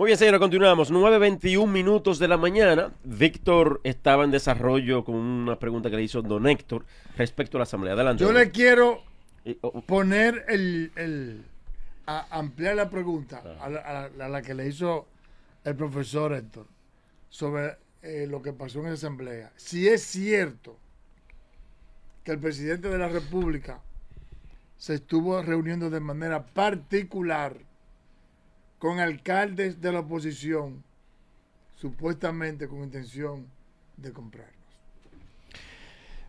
Muy bien, señora, continuamos. 9.21 minutos de la mañana. Víctor estaba en desarrollo con una pregunta que le hizo don Héctor respecto a la asamblea. Adelante. Yo le quiero oh, oh. poner el... ampliar la pregunta a la, que le hizo el profesor Héctor sobre eh, lo que pasó en la asamblea. Si es cierto que el presidente de la República se estuvo reuniendo de manera particular con alcaldes de la oposición, supuestamente con intención de comprarnos.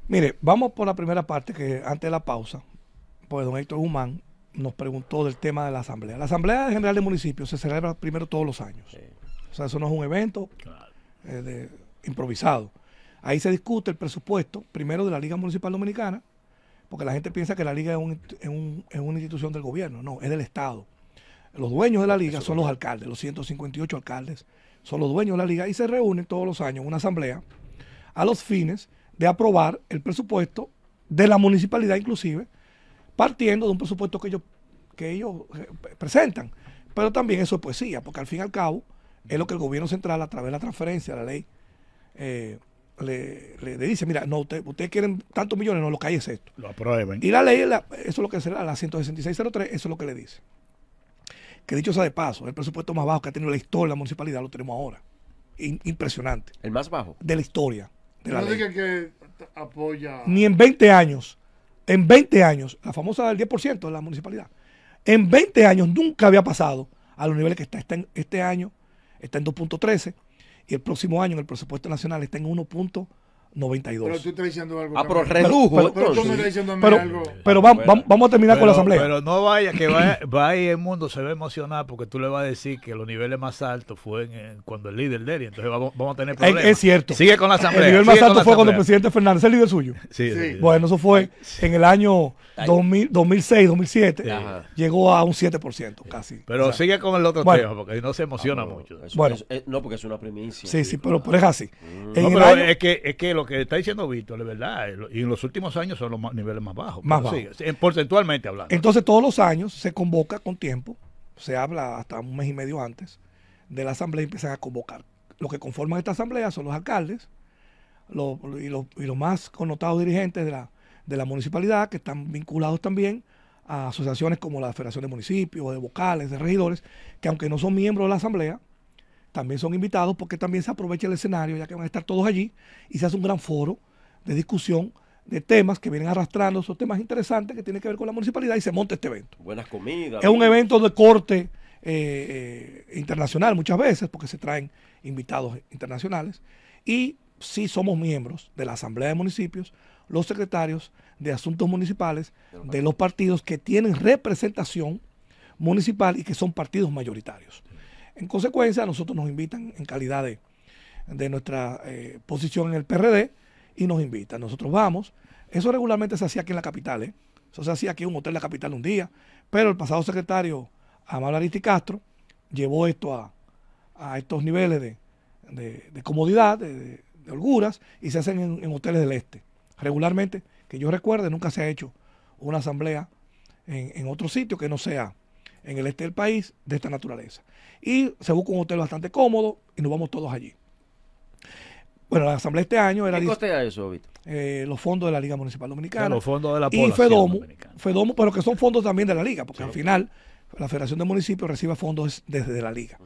Mire, vamos por la primera parte, que antes de la pausa, pues don Héctor Guzmán nos preguntó del tema de la asamblea. La asamblea general de municipios se celebra primero todos los años. O sea, eso no es un evento eh, improvisado. Ahí se discute el presupuesto, primero de la Liga Municipal Dominicana, porque la gente piensa que la Liga es una institución del gobierno. No, es del Estado. Los dueños de la liga son los alcaldes, los 158 alcaldes son los dueños de la liga y se reúnen todos los años en una asamblea a los fines de aprobar el presupuesto de la municipalidad inclusive, partiendo de un presupuesto que ellos, que ellos eh, presentan. Pero también eso es poesía, porque al fin y al cabo es lo que el gobierno central a través de la transferencia, la ley, eh, le, dice, mira, no, ustedes quieren tantos millones, no, lo que hay es esto. Lo aprueben. Y la ley, eso es lo que será la 16603, eso es lo que le dice que dicho sea de paso, el presupuesto más bajo que ha tenido la historia de la municipalidad lo tenemos ahora. impresionante. ¿El más bajo? De la historia. De la que apoya. Ni en 20 años, en 20 años, la famosa del 10% de la municipalidad, en 20 años nunca había pasado a los niveles que está, está este año, está en 2.13 y el próximo año en el presupuesto nacional está en 1.13 92. Pero tú estás diciendo algo. Ah, pero redujo. Pero, tú me estás diciendo Pero vamos, vamos a terminar con la asamblea. Pero no vaya, que vaya, vaya el mundo se va a emocionar porque tú le vas a decir que los niveles más altos fue en, cuando el líder de él, entonces vamos, vamos, a tener problemas. Es, cierto. Sigue con la asamblea. El nivel más alto fue cuando el presidente Fernández, el líder suyo. Sí, Bueno, eso fue en el año 2006, 2007. Llegó a un 7% casi. Pero sigue con el otro bueno, tema porque no se emociona ah, mucho. bueno. no, porque es una primicia. Sí, sí, pero, es así. Mm. es que, es que lo que está diciendo Víctor, la verdad. Eh, y en los últimos años son los niveles más bajos. Más bajos. Eh, porcentualmente hablando. Entonces, todos los años se convoca con tiempo, se habla hasta un mes y medio antes de la asamblea y empiezan a convocar. Lo que conforman esta asamblea son los alcaldes y, los, más connotados dirigentes de la, de la municipalidad, que están vinculados también a asociaciones como la Federación de Municipios, de vocales, de regidores, que aunque no son miembros de la asamblea, también son invitados porque también se aprovecha el escenario, ya que van a estar todos allí y se hace un gran foro de discusión de temas que vienen arrastrando, esos temas interesantes que tienen que ver con la municipalidad y se monta este evento. Buenas comidas. Es un evento de corte eh, eh, internacional muchas veces porque se traen invitados internacionales y sí somos miembros de la Asamblea de Municipios, los secretarios de asuntos municipales de los partidos que tienen representación municipal y que son partidos mayoritarios. En consecuencia, nosotros nos invitan en calidad de, nuestra eh, posición en el PRD y nos invitan. Nosotros vamos. Eso regularmente se hacía aquí en la capital, ¿eh? Eso se hacía aquí en un hotel de la capital un día. Pero el pasado secretario, Amal Aristi Castro, llevó esto a, estos niveles de, comodidad, de, holguras, y se hacen en, hoteles del este. Regularmente, que yo recuerde, nunca se ha hecho una asamblea en, en otro sitio que no sea en el este del país de esta naturaleza. Y se busca un hotel bastante cómodo y nos vamos todos allí. Bueno, la asamblea este año era... ¿Qué eso, Víctor? Eh, los fondos de la Liga Municipal Dominicana. los fondos de la Y Fedomo, Fedomo, pero que son fondos también de la Liga, porque al final la Federación de Municipios recibe fondos desde la Liga.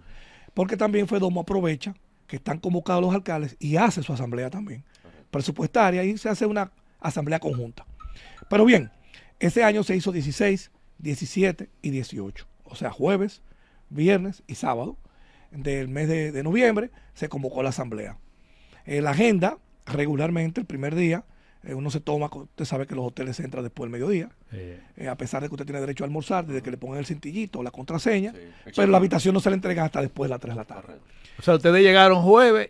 Porque también Fedomo aprovecha que están convocados los alcaldes y hace su asamblea también presupuestaria y se hace una asamblea conjunta. Pero bien, ese año se hizo 16, 17 y 18. O sea, jueves, viernes y sábado del mes de, noviembre se convocó la asamblea. Eh, la agenda, regularmente, el primer día, eh, uno se toma, usted sabe que los hoteles se entran después del mediodía, eh, a pesar de que usted tiene derecho a almorzar, desde que le pongan el cintillito o la contraseña, pero la habitación no se le entrega hasta después de las 3 de la tarde. O sea, ustedes llegaron jueves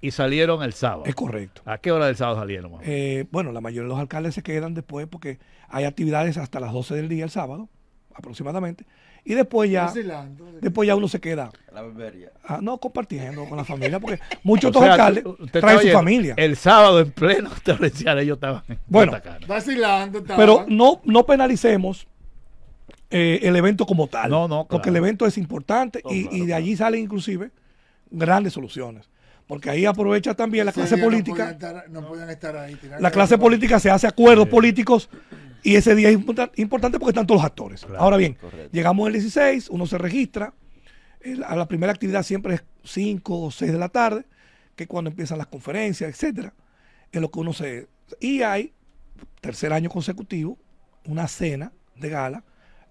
y salieron el sábado. Es correcto. ¿A qué hora del sábado salieron? Eh, bueno, la mayoría de los alcaldes se quedan después porque hay actividades hasta las 12 del día el sábado, aproximadamente. Y después ya, después ya uno se queda. Ah, no, compartiendo con la familia, porque muchos de los alcaldes traen su familia. El sábado en pleno torrencial ellos estaban bueno, vacilando. Pero no, no penalicemos eh, el evento como tal. No, no. Porque el evento es importante y, oh, de allí salen inclusive grandes soluciones porque ahí aprovecha también la clase política. No pueden Estar ahí, la clase política se hace acuerdos políticos y ese día es importante porque están todos los actores. Ahora bien, llegamos el 16, uno se registra, a la primera actividad siempre es 5 o 6 de la tarde, que es cuando empiezan las conferencias, etcétera, en lo que uno se... Y hay, tercer año consecutivo, una cena de gala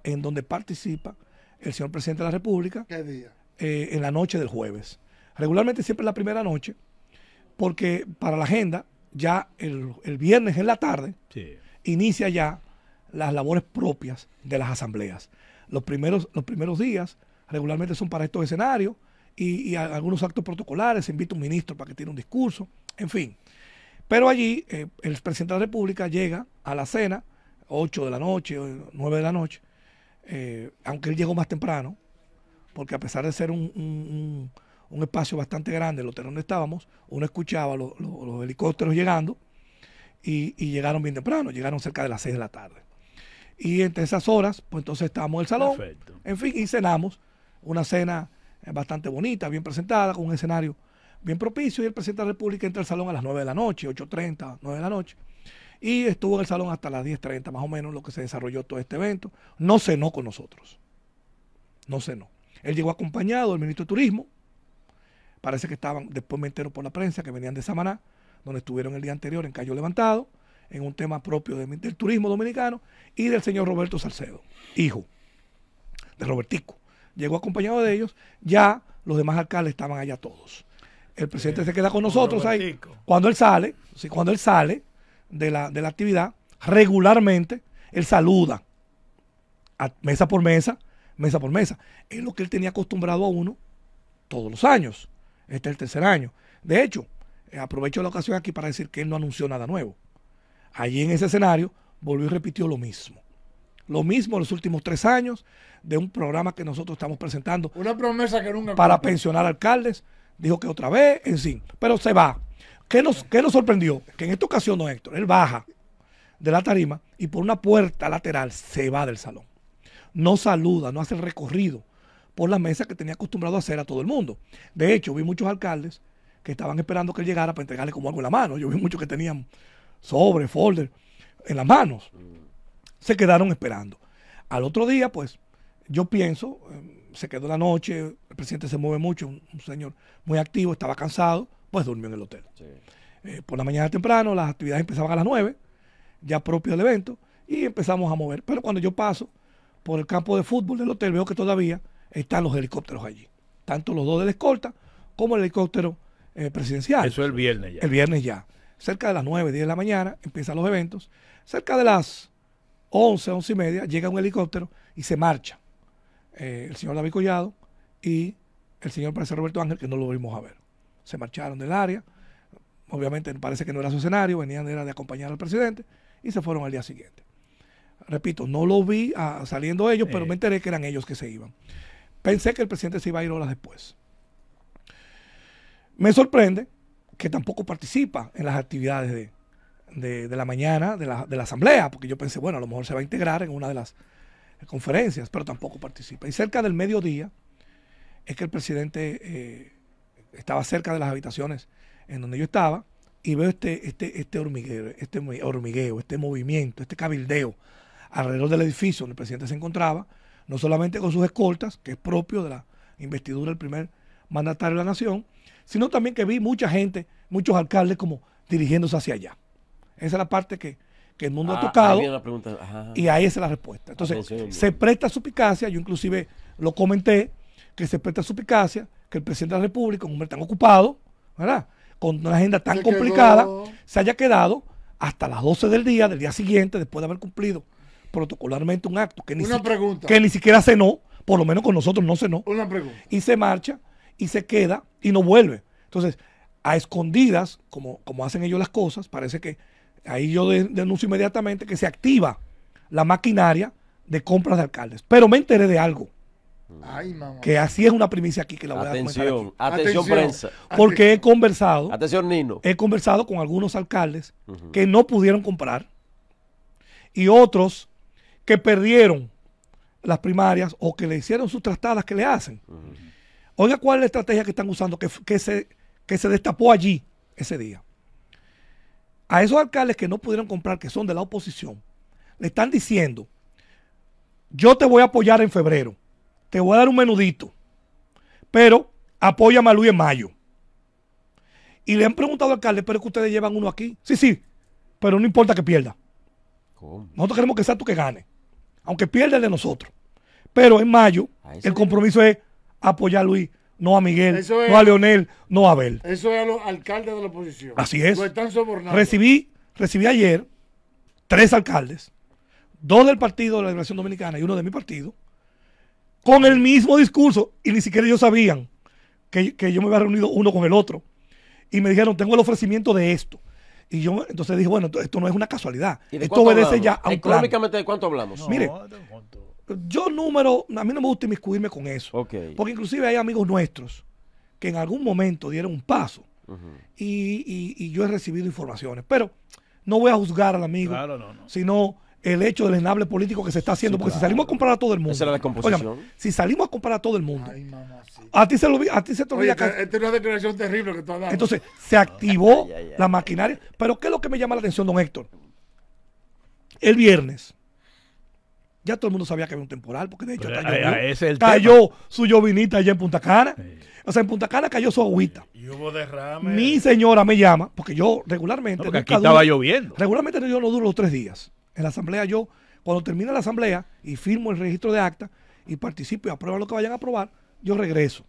en donde participa el señor presidente de la República. ¿Qué día? Eh, en la noche del jueves. Regularmente siempre la primera noche, porque para la agenda, ya el, viernes en la tarde, inicia ya las labores propias de las asambleas. Los primeros, los primeros días regularmente son para estos escenarios y, algunos actos protocolares, se invita un ministro para que tiene un discurso, en fin. Pero allí eh, el presidente de la República llega a la cena, 8 de la noche, 9 de la noche, eh, aunque él llegó más temprano, porque a pesar de ser un, un espacio bastante grande, el hotel donde estábamos, uno escuchaba los, helicópteros llegando y, llegaron bien temprano, llegaron cerca de las 6 de la tarde. Y entre esas horas, pues entonces estábamos en el salón, en fin, y cenamos una cena eh, bastante bonita, bien presentada, con un escenario bien propicio, y el presidente de la República entra al salón a las 9 de la noche, 8.30, 9 de la noche, y estuvo en el salón hasta las 10.30 más o menos, lo que se desarrolló todo este evento. No cenó con nosotros, no cenó. Él llegó acompañado del ministro de Turismo, Parece que estaban, después me entero por la prensa, que venían de Samaná, donde estuvieron el día anterior en Cayo Levantado, en un tema propio del turismo dominicano y del señor Roberto Salcedo, hijo de Robertico. Llegó acompañado de ellos, ya los demás alcaldes estaban allá todos. El presidente eh, se queda con nosotros ahí. Cuando él sale, cuando él sale de la, actividad, regularmente, él saluda a mesa por mesa, mesa por mesa. Es lo que él tenía acostumbrado a uno todos los años. Este es el tercer año. De hecho, eh, aprovecho la ocasión aquí para decir que él no anunció nada nuevo. Allí en ese escenario volvió y repitió lo mismo. Lo mismo en los últimos tres años de un programa que nosotros estamos presentando. Una promesa que nunca. Para pensionar alcaldes. Dijo que otra vez, en fin. Pero se va. ¿Qué nos, ¿Qué nos sorprendió? Que en esta ocasión, no, Héctor, él baja de la tarima y por una puerta lateral se va del salón. No saluda, no hace el recorrido por las mesas que tenía acostumbrado a hacer a todo el mundo. De hecho, vi muchos alcaldes que estaban esperando que él llegara para entregarle como algo en la mano. Yo vi muchos que tenían sobre, folder en las manos. Se quedaron esperando. Al otro día, pues, yo pienso, eh, se quedó la noche, el presidente se mueve mucho, un, señor muy activo, estaba cansado, pues durmió en el hotel. Eh, por la mañana temprano, las actividades empezaban a las 9, ya propio del evento, y empezamos a mover. Pero cuando yo paso por el campo de fútbol del hotel, veo que todavía están los helicópteros allí. Tanto los dos de la escolta como el helicóptero eh, presidencial. Eso es el viernes ya. El viernes ya. Cerca de las 9, 10 de la mañana empiezan los eventos. Cerca de las 11, 11 y media llega un helicóptero y se marcha eh, el señor David Collado y el señor parece Roberto Ángel, que no lo vimos a ver. Se marcharon del área. Obviamente parece que no era su escenario, venían de acompañar al presidente y se fueron al día siguiente. Repito, no lo vi ah, saliendo ellos, pero eh. me enteré que eran ellos que se iban. Pensé que el presidente se iba a ir horas después. Me sorprende que tampoco participa en las actividades de, la mañana de la, asamblea, porque yo pensé, bueno, a lo mejor se va a integrar en una de las conferencias, pero tampoco participa. Y cerca del mediodía es que el presidente eh, estaba cerca de las habitaciones en donde yo estaba y veo este, este, este este hormigueo, este movimiento, este cabildeo alrededor del edificio donde el presidente se encontraba no solamente con sus escoltas, que es propio de la investidura del primer mandatario de la nación, sino también que vi mucha gente, muchos alcaldes como dirigiéndose hacia allá. Esa es la parte que, el mundo ha ah, tocado. Y ahí es la respuesta. Entonces, se presta supicacia, yo inclusive lo comenté, que se presta supicacia, que el presidente de la República, un hombre tan ocupado, ¿verdad? Con una agenda tan complicada, se haya quedado hasta las 12 del día, del día siguiente, después de haber cumplido protocolarmente un acto que ni, Una pregunta. que ni siquiera cenó, por lo menos con nosotros no cenó. Una Y se marcha y se queda y no vuelve. Entonces, a escondidas, como, como hacen ellos las cosas, parece que ahí yo denuncio inmediatamente que se activa la maquinaria de compras de alcaldes. Pero me enteré de algo. Ay, mamá. Que así es una primicia aquí que la voy a comentar Atención, atención prensa. Porque he conversado. Atención, Nino. He conversado con algunos alcaldes que no pudieron comprar y otros que perdieron las primarias o que le hicieron sus trastadas que le hacen. Oiga, ¿cuál es la estrategia que están usando que, se, que se destapó allí ese día? A esos alcaldes que no pudieron comprar, que son de la oposición, le están diciendo, yo te voy a apoyar en febrero, te voy a dar un menudito, pero apoya a Maluy en mayo. Y le han preguntado al alcalde, pero que ustedes llevan uno aquí. Sí, sí, pero no importa que pierda. Nosotros queremos que sea tú que gane aunque pierda de nosotros. Pero en mayo el compromiso es apoyar a Luis, no a Miguel, no a Leonel, no a Abel. Eso es a los alcaldes de la oposición. Así es. Recibí, recibí ayer tres alcaldes, dos del partido de la Liberación Dominicana y uno de mi partido, con el mismo discurso y ni siquiera ellos sabían que, que yo me había reunido uno con el otro. Y me dijeron, tengo el ofrecimiento de esto. Y yo entonces dije, bueno, esto no es una casualidad. esto obedece ya a un Económicamente, ¿de cuánto hablamos? Mire, yo número, a mí no me gusta inmiscuirme con eso. Porque inclusive hay amigos nuestros que en algún momento dieron un paso. y, yo he recibido informaciones. Pero no voy a juzgar al amigo, sino el hecho del enable político que se está haciendo, porque si salimos a comprar a todo el mundo. si salimos a comprar a todo el mundo. A ti se lo a ti te Esta es una declaración terrible que tú has dado. Entonces, se activó la maquinaria. Pero, ¿qué es lo que me llama la atención, don Héctor? El viernes. Ya todo el mundo sabía que había un temporal, porque de hecho cayó, eh, su llovinita allá en Punta Cana. O sea, en Punta Cana cayó su agüita. Mi señora me llama, porque yo regularmente. porque aquí estaba lloviendo. Regularmente yo no duro los tres días. En la asamblea yo, cuando termina la asamblea y firmo el registro de acta y participo y apruebo lo que vayan a aprobar, yo regreso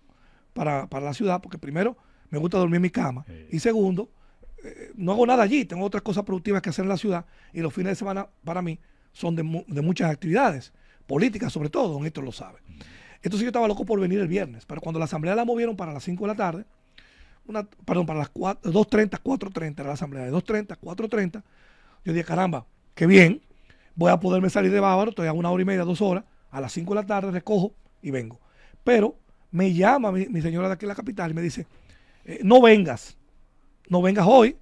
para, la ciudad porque primero me gusta dormir en mi cama y segundo, eh, no hago nada allí, tengo otras cosas productivas que hacer en la ciudad y los fines de semana para mí son de, muchas actividades, políticas sobre todo, don Héctor lo sabe. Entonces yo estaba loco por venir el viernes, pero cuando la asamblea la movieron para las 5 de la tarde, una, perdón, para las 2.30, 4.30 era la asamblea, de 2.30, 4.30, yo dije, caramba, que bien, voy a poderme salir de Bávaro, estoy a una hora y media, dos horas, a las cinco de la tarde recojo y vengo. Pero me llama mi, señora de aquí en la capital y me dice, eh, no vengas, no vengas hoy,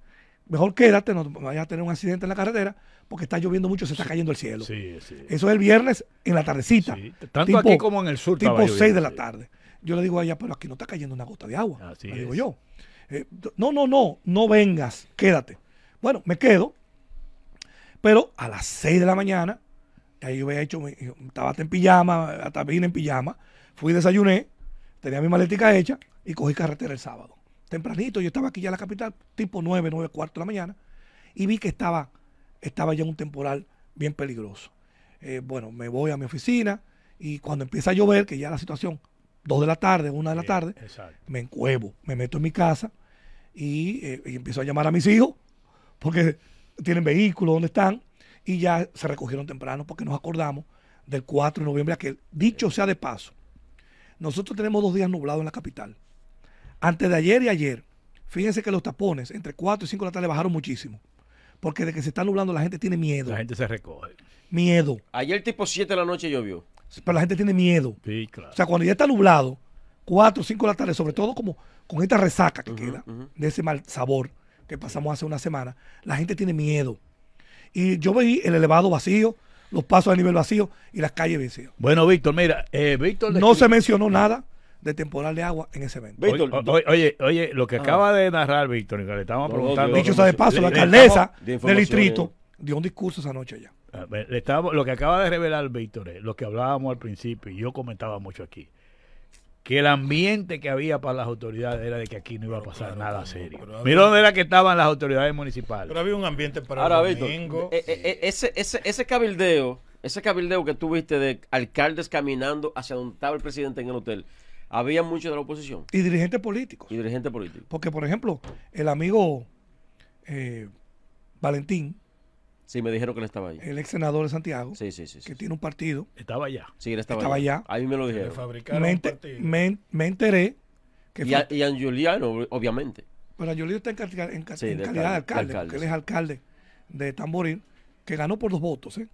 mejor quédate, no vayas a tener un accidente en la carretera, porque está lloviendo mucho, se está cayendo el cielo. Eso es el viernes en la tardecita. Tanto aquí como en el sur. Tipo seis de la tarde. Yo le digo a ella, pero aquí no está cayendo una gota de agua. le digo yo. Eh, no, no, no, no vengas, quédate. Bueno, me quedo, pero a las 6 de la mañana, ahí yo había hecho, estaba hasta en pijama, hasta vine en pijama, fui desayuné, tenía mi maletica hecha y cogí carretera el sábado. Tempranito, yo estaba aquí ya en la capital, tipo 9, 9, cuarto de la mañana, y vi que estaba, estaba ya un temporal bien peligroso. Eh, bueno, me voy a mi oficina y cuando empieza a llover, que ya la situación, 2 de la tarde, 1 de la tarde, me encuevo, me meto en mi casa y eh, empiezo a llamar a mis hijos, porque tienen vehículos, dónde están, y ya se recogieron temprano porque nos acordamos del 4 de noviembre, Que Dicho sea de paso, nosotros tenemos dos días nublados en la capital. Antes de ayer y ayer, fíjense que los tapones entre 4 y 5 de la tarde bajaron muchísimo. Porque de que se está nublando la gente tiene miedo. La gente se recoge. Miedo. Ayer tipo 7 de la noche llovió. Pero la gente tiene miedo. Sí, claro. O sea, cuando ya está nublado, 4 o 5 de la tarde, sobre todo como con esta resaca que queda, de ese mal sabor, que pasamos hace una semana, la gente tiene miedo. Y yo veí el elevado vacío, los pasos a nivel vacío y las calles vacías. Bueno, Víctor, mira, eh, Víctor... No se mencionó nada de temporal de agua en ese evento. Víctor, oye, oye, lo que ah. acaba de narrar Víctor, que le estamos preguntando... Dicho sea de paso, la alcaldesa del distrito dio un discurso esa noche allá. Ah, lo que acaba de revelar Víctor, es lo que hablábamos al principio y yo comentaba mucho aquí que el ambiente que había para las autoridades era de que aquí no iba a pasar nada serio. Mira dónde era que estaban las autoridades municipales. Pero había un ambiente para el domingo. Eh, eh, eh, ese, ese, ese cabildeo, ese cabildeo que tuviste de alcaldes caminando hacia donde estaba el presidente en el hotel, había mucho de la oposición. Y dirigentes políticos. Y dirigentes políticos. Porque, por ejemplo, el amigo Valentín, Sí, me dijeron que él estaba allá. El ex senador de Santiago. Sí, sí, sí. que tiene un partido. Estaba allá. Sí, estaba, estaba allá. A me lo dijeron. Me, me, me, enteré que. Y, a, y obviamente. Pero Juliano está en, calidad de alcalde, porque él es alcalde de Tamboril, que ganó por dos votos, ¿eh?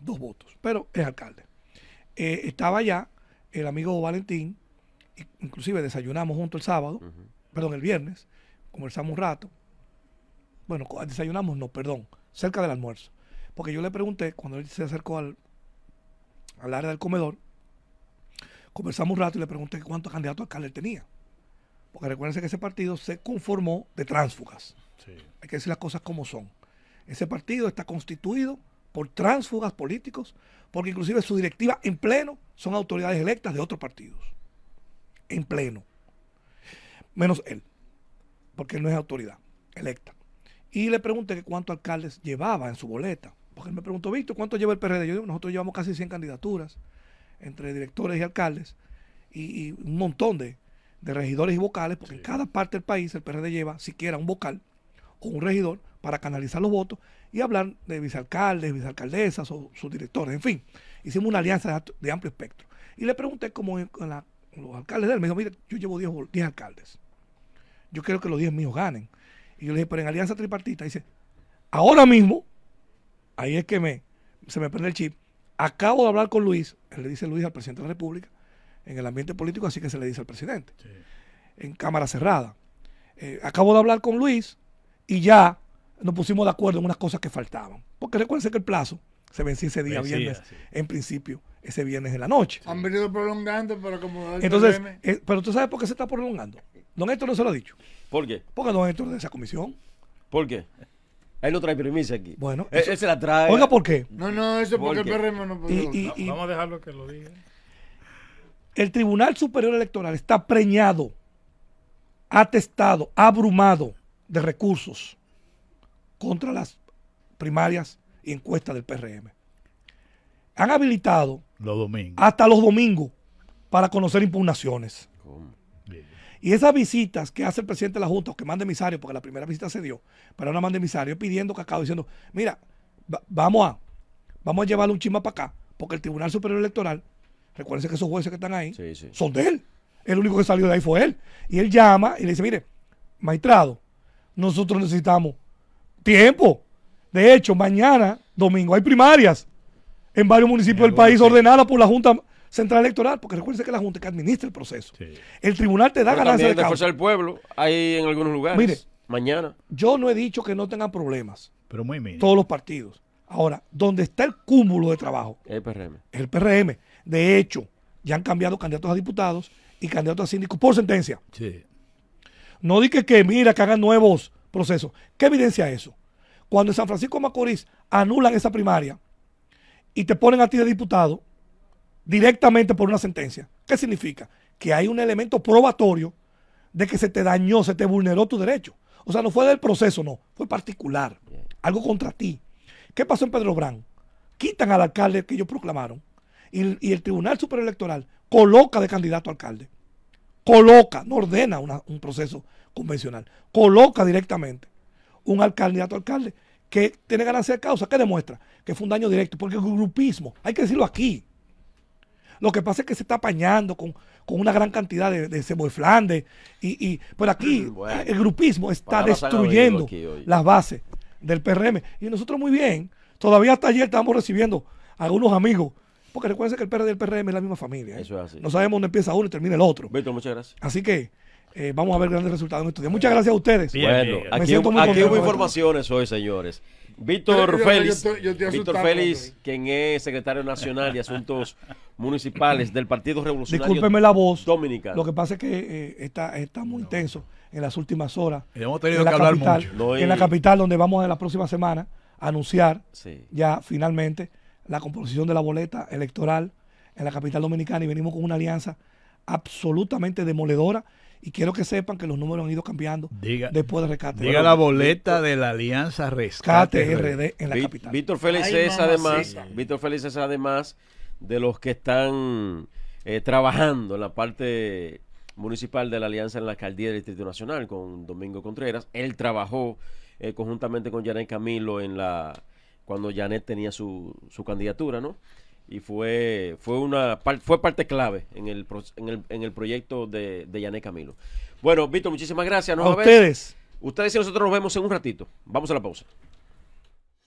Dos votos, pero es alcalde. Eh, estaba allá el amigo Valentín, inclusive desayunamos junto el sábado, perdón, el viernes, conversamos un rato. Bueno, desayunamos, no, perdón cerca del almuerzo. Porque yo le pregunté, cuando él se acercó al, al área del comedor, conversamos un rato y le pregunté cuántos candidatos alcalde tenía. Porque recuerden que ese partido se conformó de tránsfugas. Hay que decir las cosas como son. Ese partido está constituido por tránsfugas políticos, porque inclusive su directiva en pleno son autoridades electas de otros partidos. En pleno. Menos él, porque él no es autoridad electa. Y le pregunté que cuántos alcaldes llevaba en su boleta. Porque él me preguntó, Víctor, ¿cuánto lleva el PRD? Yo digo, nosotros llevamos casi 100 candidaturas entre directores y alcaldes y, un montón de, regidores y vocales, porque en cada parte del país el PRD lleva siquiera un vocal o un regidor para canalizar los votos y hablar de vicealcaldes, vicealcaldesas o sus directores, en fin. Hicimos una alianza de, amplio espectro. Y le pregunté cómo los alcaldes de él. Me dijo, mire, yo llevo 10, 10 alcaldes. Yo quiero que los 10 míos ganen. Y yo le dije, pero en alianza tripartita, dice, ahora mismo, ahí es que me, se me prende el chip, acabo de hablar con Luis, le dice Luis al presidente de la República, en el ambiente político, así que se le dice al presidente, en cámara cerrada. Eh, acabo de hablar con Luis y ya nos pusimos de acuerdo en unas cosas que faltaban. Porque recuerden que el plazo se vencía ese día viernes, en principio, ese viernes en la noche. Han venido prolongando pero como Entonces, eh, pero tú sabes por qué se está prolongando. Don Héctor no se lo ha dicho. ¿Por qué? Porque es entro de esa comisión. ¿Por qué? Él lo trae primicia aquí. Bueno, él, se la trae. Oiga, ¿por qué? No, no, eso es porque el PRM no puede. Vamos a dejarlo que lo diga. El Tribunal Superior Electoral está preñado, atestado, abrumado de recursos contra las primarias y encuestas del PRM. Han habilitado los domingos. hasta los domingos para conocer impugnaciones. ¿Cómo? Y esas visitas que hace el presidente de la Junta, que manda emisario, porque la primera visita se dio, pero ahora manda emisario pidiendo cacao, diciendo, mira, vamos a, vamos a llevarle un chisma para acá, porque el Tribunal Superior Electoral, recuérdense que esos jueces que están ahí son de él. El único que salió de ahí fue él. Y él llama y le dice, mire, maitrado, nosotros necesitamos tiempo. De hecho, mañana, domingo, hay primarias en varios municipios del país ordenadas por la Junta Central Electoral, porque recuerden que la Junta que administra el proceso. El tribunal te da garantías de del pueblo, hay en algunos lugares. Mire, mañana. Yo no he dicho que no tengan problemas. Pero muy bien. Todos los partidos. Ahora, donde está el cúmulo de trabajo? El PRM. El PRM. De hecho, ya han cambiado candidatos a diputados y candidatos a síndicos por sentencia. Sí. No dije que, mira, que hagan nuevos procesos. ¿Qué evidencia eso? Cuando en San Francisco Macorís anulan esa primaria y te ponen a ti de diputado, directamente por una sentencia. ¿Qué significa? Que hay un elemento probatorio de que se te dañó, se te vulneró tu derecho. O sea, no fue del proceso, no, fue particular, algo contra ti. ¿Qué pasó en Pedro Brán? Quitan al alcalde que ellos proclamaron y, el Tribunal Superior Electoral coloca de candidato alcalde. Coloca, no ordena un proceso convencional, coloca directamente un candidato alcalde que tiene ganancia de causa. ¿Qué demuestra? Que fue un daño directo, porque el grupismo, hay que decirlo aquí, lo que pasa es que se está apañando con, una gran cantidad de, de y, y por aquí el grupismo está destruyendo las bases del PRM. Y nosotros muy bien, todavía hasta ayer estábamos recibiendo a algunos amigos porque recuerden que el PRD y PRM es la misma familia. ¿eh? No sabemos dónde empieza uno y termina el otro. Víctor, muchas gracias. Así que eh, vamos a ver grandes resultados en estos días. Muchas gracias a ustedes. bueno, aquí, hubo informaciones hoy, señores. Víctor Félix, Víctor Félix, quien es secretario nacional de Asuntos Municipales del Partido Revolucionario Discúlpeme la voz. Lo que pasa es que eh, está, está muy intenso en las últimas horas. Hemos tenido en la que hablar mucho. En la capital, donde vamos en la próxima semana a anunciar ya finalmente la composición de la boleta electoral en la capital dominicana y venimos con una alianza absolutamente demoledora y quiero que sepan que los números han ido cambiando después de rescate. Diga la boleta de la Alianza Rescate RD en la capital. Víctor Félix es además, Víctor además de los que están eh, trabajando en la parte municipal de la Alianza en la alcaldía del Distrito Nacional con Domingo Contreras. Él trabajó eh, conjuntamente con Janet Camilo en la cuando Janet tenía su, su candidatura, ¿no? y fue fue una fue parte clave en el en el, en el proyecto de, de Yané Camilo. Bueno, Víctor, muchísimas gracias. a ustedes. Ustedes y nosotros nos vemos en un ratito. Vamos a la pausa.